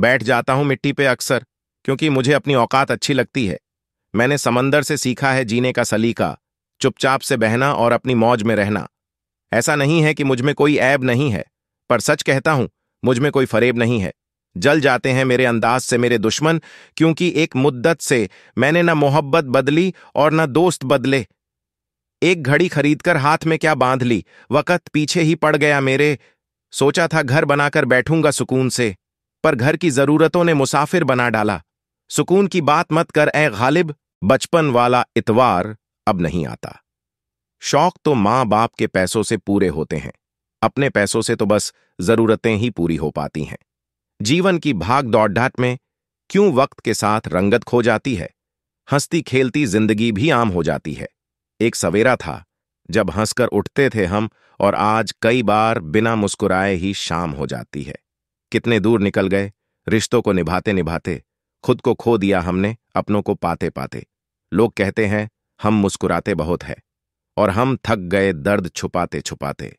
बैठ जाता हूं मिट्टी पे अक्सर क्योंकि मुझे अपनी औकात अच्छी लगती है मैंने समंदर से सीखा है जीने का सलीका चुपचाप से बहना और अपनी मौज में रहना ऐसा नहीं है कि मुझमें कोई ऐब नहीं है पर सच कहता हूं मुझमें कोई फरेब नहीं है जल जाते हैं मेरे अंदाज से मेरे दुश्मन क्योंकि एक मुद्दत से मैंने न मोहब्बत बदली और न दोस्त बदले एक घड़ी खरीदकर हाथ में क्या बांध ली वक़्त पीछे ही पड़ गया मेरे सोचा था घर बनाकर बैठूंगा सुकून से पर घर की जरूरतों ने मुसाफिर बना डाला सुकून की बात मत कर ए गालिब बचपन वाला इतवार अब नहीं आता शौक तो माँ बाप के पैसों से पूरे होते हैं अपने पैसों से तो बस जरूरतें ही पूरी हो पाती हैं जीवन की भाग दौड़ ढाट में क्यों वक्त के साथ रंगत खो जाती है हंसती खेलती जिंदगी भी आम हो जाती है एक सवेरा था जब हंसकर उठते थे हम और आज कई बार बिना मुस्कुराए ही शाम हो जाती है कितने दूर निकल गए रिश्तों को निभाते निभाते खुद को खो दिया हमने अपनों को पाते पाते लोग कहते हैं हम मुस्कुराते बहुत है और हम थक गए दर्द छुपाते छुपाते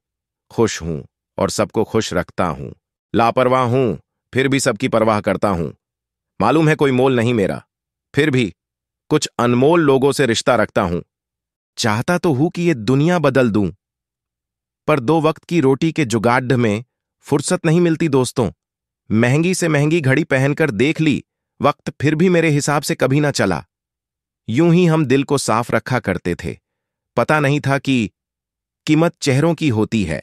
खुश हूं और सबको खुश रखता हूं लापरवाह हूं फिर भी सबकी परवाह करता हूं मालूम है कोई मोल नहीं मेरा फिर भी कुछ अनमोल लोगों से रिश्ता रखता हूं चाहता तो हूं कि ये दुनिया बदल दूं पर दो वक्त की रोटी के जुगाड़ में फुर्सत नहीं मिलती दोस्तों महंगी से महंगी घड़ी पहनकर देख ली वक्त फिर भी मेरे हिसाब से कभी ना चला यूं ही हम दिल को साफ रखा करते थे पता नहीं था कि कीमत चेहरों की होती है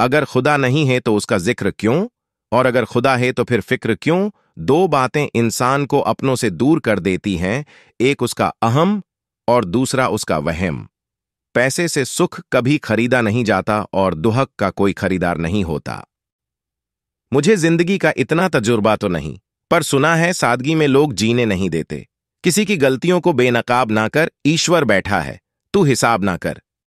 अगर खुदा नहीं है तो उसका जिक्र क्यों और अगर खुदा है तो फिर फिक्र क्यों दो बातें इंसान को अपनों से दूर कर देती हैं एक उसका अहम और दूसरा उसका वहम पैसे से सुख कभी खरीदा नहीं जाता और दुहक का कोई खरीदार नहीं होता मुझे जिंदगी का इतना तजुर्बा तो नहीं पर सुना है सादगी में लोग जीने नहीं देते किसी की गलतियों को बेनकाब ना कर ईश्वर बैठा है तू हिसाब ना कर